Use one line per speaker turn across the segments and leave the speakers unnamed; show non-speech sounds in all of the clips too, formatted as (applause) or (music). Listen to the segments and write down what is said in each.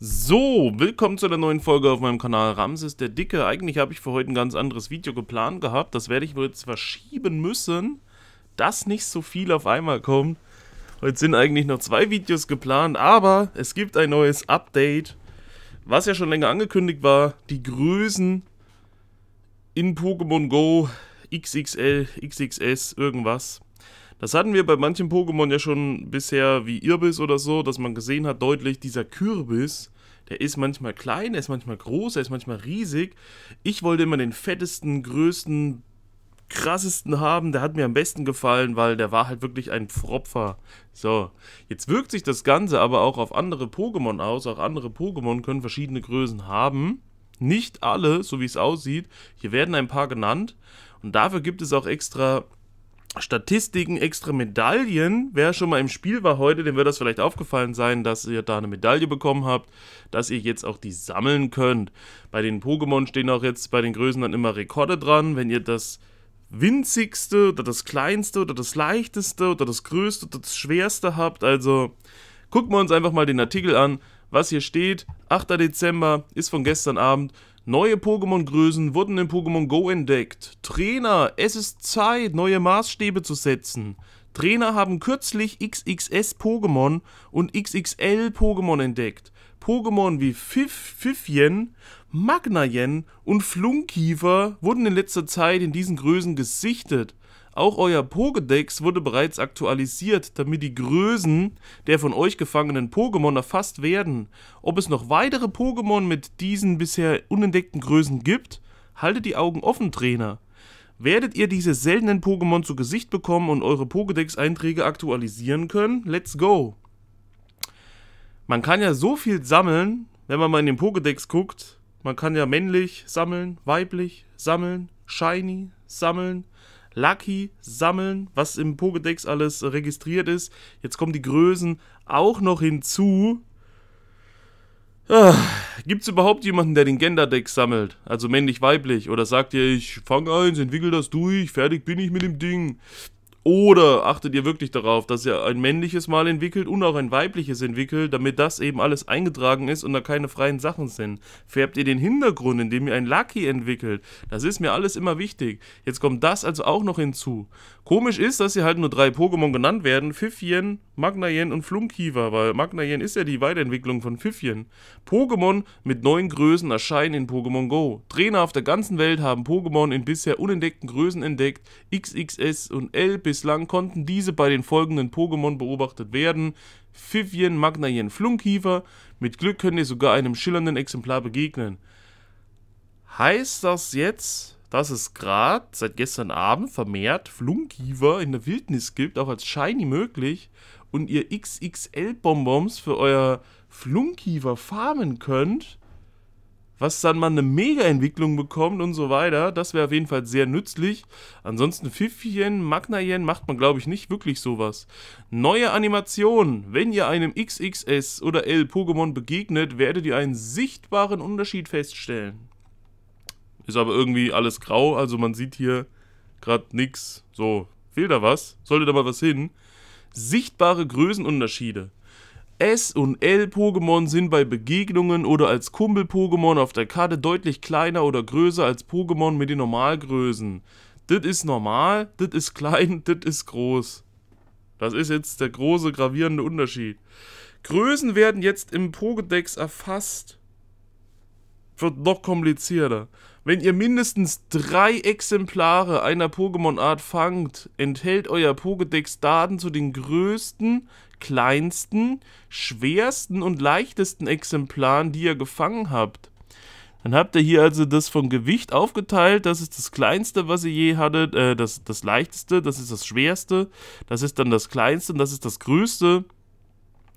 So, willkommen zu einer neuen Folge auf meinem Kanal Ramses der Dicke. Eigentlich habe ich für heute ein ganz anderes Video geplant gehabt. Das werde ich wohl jetzt verschieben müssen, dass nicht so viel auf einmal kommt. Heute sind eigentlich noch zwei Videos geplant, aber es gibt ein neues Update, was ja schon länger angekündigt war. Die Größen in Pokémon Go, XXL, XXS, irgendwas. Das hatten wir bei manchen Pokémon ja schon bisher, wie Irbis oder so, dass man gesehen hat deutlich, dieser Kürbis, der ist manchmal klein, er ist manchmal groß, er ist manchmal riesig. Ich wollte immer den fettesten, größten, krassesten haben. Der hat mir am besten gefallen, weil der war halt wirklich ein Pfropfer. So, jetzt wirkt sich das Ganze aber auch auf andere Pokémon aus. Auch andere Pokémon können verschiedene Größen haben. Nicht alle, so wie es aussieht. Hier werden ein paar genannt. Und dafür gibt es auch extra Statistiken, extra Medaillen. Wer schon mal im Spiel war heute, dem wird das vielleicht aufgefallen sein, dass ihr da eine Medaille bekommen habt, dass ihr jetzt auch die sammeln könnt. Bei den Pokémon stehen auch jetzt bei den Größen dann immer Rekorde dran. Wenn ihr das winzigste oder das kleinste oder das leichteste oder das größte oder das schwerste habt, also gucken wir uns einfach mal den Artikel an, was hier steht. 8. Dezember ist von gestern Abend. Neue Pokémon-Größen wurden in Pokémon Go entdeckt. Trainer, es ist Zeit, neue Maßstäbe zu setzen. Trainer haben kürzlich XXS Pokémon und XXL Pokémon entdeckt. Pokémon wie Pfiff, Pfiffchen, Magnayen und Flunkiefer wurden in letzter Zeit in diesen Größen gesichtet. Auch euer Pokédex wurde bereits aktualisiert, damit die Größen der von euch gefangenen Pokémon erfasst werden. Ob es noch weitere Pokémon mit diesen bisher unentdeckten Größen gibt, haltet die Augen offen, Trainer werdet ihr diese seltenen Pokémon zu Gesicht bekommen und eure Pokédex-Einträge aktualisieren können. Let's go! Man kann ja so viel sammeln, wenn man mal in den Pokédex guckt. Man kann ja männlich sammeln, weiblich sammeln, shiny sammeln, lucky sammeln, was im Pokédex alles registriert ist. Jetzt kommen die Größen auch noch hinzu. Ah, gibt's überhaupt jemanden, der den Genderdeck sammelt? Also männlich-weiblich? Oder sagt ihr, ich fange eins, entwickel das durch, fertig bin ich mit dem Ding? Oder achtet ihr wirklich darauf, dass ihr ein männliches Mal entwickelt und auch ein weibliches entwickelt, damit das eben alles eingetragen ist und da keine freien Sachen sind? Färbt ihr den Hintergrund, indem ihr ein Lucky entwickelt? Das ist mir alles immer wichtig. Jetzt kommt das also auch noch hinzu. Komisch ist, dass hier halt nur drei Pokémon genannt werden. Pfiffchen, Magnayen und Flunkiefer, weil Magnayen ist ja die Weiterentwicklung von Pfiffchen. Pokémon mit neuen Größen erscheinen in Pokémon Go. Trainer auf der ganzen Welt haben Pokémon in bisher unentdeckten Größen entdeckt. XXS und L bislang konnten diese bei den folgenden Pokémon beobachtet werden. Pfiffchen, Magnayen, Flunkiefer. Mit Glück könnt ihr sogar einem schillernden Exemplar begegnen. Heißt das jetzt, dass es gerade seit gestern Abend vermehrt Flunkiefer in der Wildnis gibt, auch als Shiny möglich und ihr XXL-Bonbons für euer Flunkiefer farmen könnt, was dann mal eine Mega-Entwicklung bekommt und so weiter. Das wäre auf jeden Fall sehr nützlich. Ansonsten Pfiffchen, Magnaien macht man, glaube ich, nicht wirklich sowas. Neue Animation. Wenn ihr einem XXS oder L Pokémon begegnet, werdet ihr einen sichtbaren Unterschied feststellen. Ist aber irgendwie alles grau, also man sieht hier gerade nichts. So, fehlt da was? Sollte da mal was hin? sichtbare Größenunterschiede. S- und L-Pokémon sind bei Begegnungen oder als Kumpel-Pokémon auf der Karte deutlich kleiner oder größer als Pokémon mit den Normalgrößen. Das ist normal, das ist klein, (laughs) das ist groß. Das ist jetzt der große gravierende Unterschied. Größen werden jetzt im Pokédex erfasst. Wird noch komplizierter. Wenn ihr mindestens drei Exemplare einer Pokémon-Art fangt, enthält euer Pokédex Daten zu den größten, kleinsten, schwersten und leichtesten Exemplaren, die ihr gefangen habt. Dann habt ihr hier also das von Gewicht aufgeteilt. Das ist das kleinste, was ihr je hattet. Äh, das, das leichteste, das ist das schwerste. Das ist dann das kleinste und das ist das größte.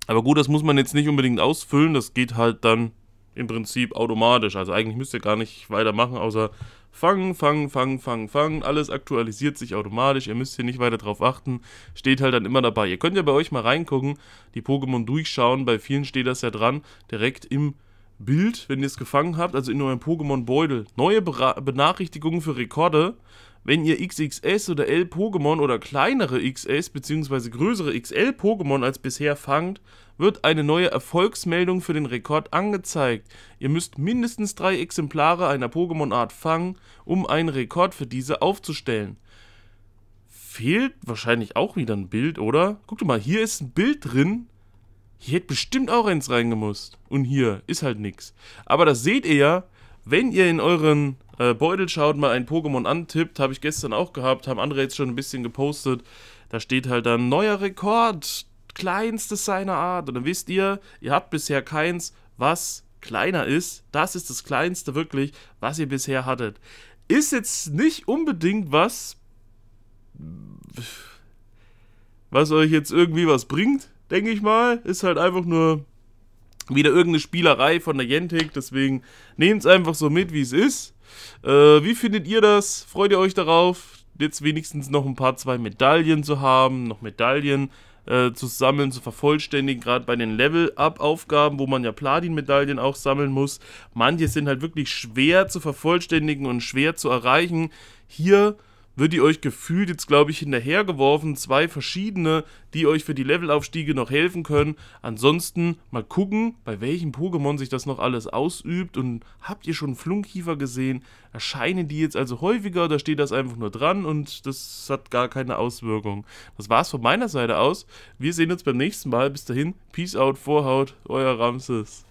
Aber gut, das muss man jetzt nicht unbedingt ausfüllen. Das geht halt dann im Prinzip automatisch. Also eigentlich müsst ihr gar nicht weitermachen, außer fangen, fangen, fangen, fangen, fangen. Alles aktualisiert sich automatisch. Ihr müsst hier nicht weiter drauf achten. Steht halt dann immer dabei. Ihr könnt ja bei euch mal reingucken, die Pokémon durchschauen. Bei vielen steht das ja dran, direkt im Bild, wenn ihr es gefangen habt, also in eurem Pokémon-Beutel. Neue Bera Benachrichtigungen für Rekorde wenn ihr XXS oder L Pokémon oder kleinere XS bzw. größere XL Pokémon als bisher fangt, wird eine neue Erfolgsmeldung für den Rekord angezeigt. Ihr müsst mindestens drei Exemplare einer Pokémon-Art fangen, um einen Rekord für diese aufzustellen. Fehlt wahrscheinlich auch wieder ein Bild, oder? Guckt mal, hier ist ein Bild drin. Hier hätte bestimmt auch eins reingemusst. Und hier ist halt nichts. Aber das seht ihr ja, wenn ihr in euren äh, Beutel schaut mal ein Pokémon an, tippt, habe ich gestern auch gehabt, haben andere jetzt schon ein bisschen gepostet. Da steht halt dann neuer Rekord, kleinstes seiner Art. Und dann wisst ihr, ihr habt bisher keins, was kleiner ist. Das ist das kleinste wirklich, was ihr bisher hattet. Ist jetzt nicht unbedingt was, was euch jetzt irgendwie was bringt, denke ich mal. Ist halt einfach nur wieder irgendeine Spielerei von der Jentik. Deswegen nehmt es einfach so mit, wie es ist. Äh, wie findet ihr das? Freut ihr euch darauf, jetzt wenigstens noch ein paar, zwei Medaillen zu haben, noch Medaillen äh, zu sammeln, zu vervollständigen, gerade bei den Level-Up-Aufgaben, wo man ja Platin-Medaillen auch sammeln muss. Manche sind halt wirklich schwer zu vervollständigen und schwer zu erreichen. Hier wird ihr euch gefühlt jetzt, glaube ich, hinterhergeworfen. Zwei verschiedene, die euch für die Levelaufstiege noch helfen können. Ansonsten mal gucken, bei welchem Pokémon sich das noch alles ausübt. Und habt ihr schon Flunkiefer gesehen? Erscheinen die jetzt also häufiger oder steht das einfach nur dran und das hat gar keine Auswirkung? Das war's von meiner Seite aus. Wir sehen uns beim nächsten Mal. Bis dahin, Peace out, Vorhaut, euer Ramses.